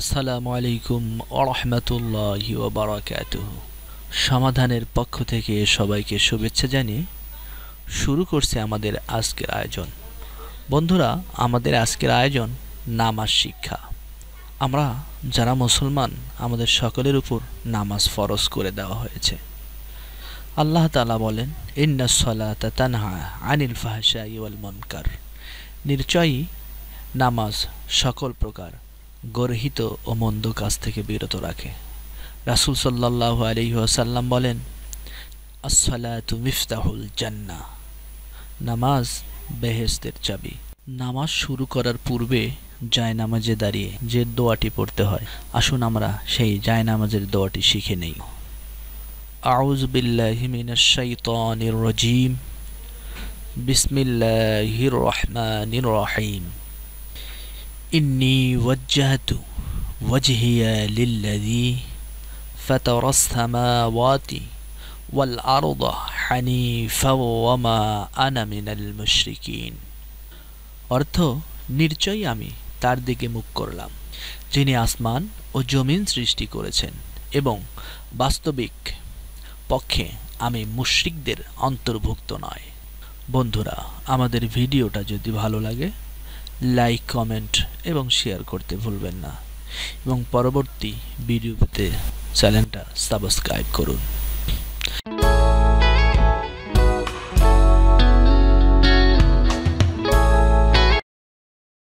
আসসালামু আলাইকুম আরহামতুল্লাহ বারাকাত সমাধানের পক্ষ থেকে সবাইকে শুভেচ্ছা জানিয়ে শুরু করছে আমাদের আজকের আয়োজন বন্ধুরা আমাদের আজকের আয়োজন নামাজ শিক্ষা আমরা যারা মুসলমান আমাদের সকলের উপর নামাজ ফরজ করে দেওয়া হয়েছে আল্লাহ তালা বলেন ইন্নাসলাতা তানহা আনিল ফাহাশা ইউল মনকার নির্চয়ই নামাজ সকল প্রকার গর্হিত ও মন্দ কাজ থেকে বিরত রাখে রাসুল সাল্লাহ আলহিহাসাল্লাম বলেন আসসালাতু মিফতাহুল জান্না নামাজ বেহেস্তের চাবি নামাজ শুরু করার পূর্বে জায়নামাজে দাঁড়িয়ে যে দোয়াটি পড়তে হয় আসুন আমরা সেই জায়নামাজের দোয়াটি শিখে নেই আউজ বিল্লাহিমিনাশাইতানির রজিম বিসমিল্লাহির রহিম إني وجهت وجهي للذي فطر السماوات والأرض حنيفا وما أنا من المشركين অর্থ নিশ্চয়ই আমি তার দিকে মুখ করলাম যিনি আসমান ও জমিন সৃষ্টি করেছেন এবং বাস্তবিক পক্ষে আমি মুশ্রিকদের অন্তর্ভুক্ত নয় বন্ধুরা আমাদের ভিডিওটা যদি ভালো লাগে লাইক কমেন্ট এবং শেয়ার করতে ভুলবেন না এবং পরবর্তী ভিডিও পেতে চ্যানেলটা সাবস্ক্রাইব করুন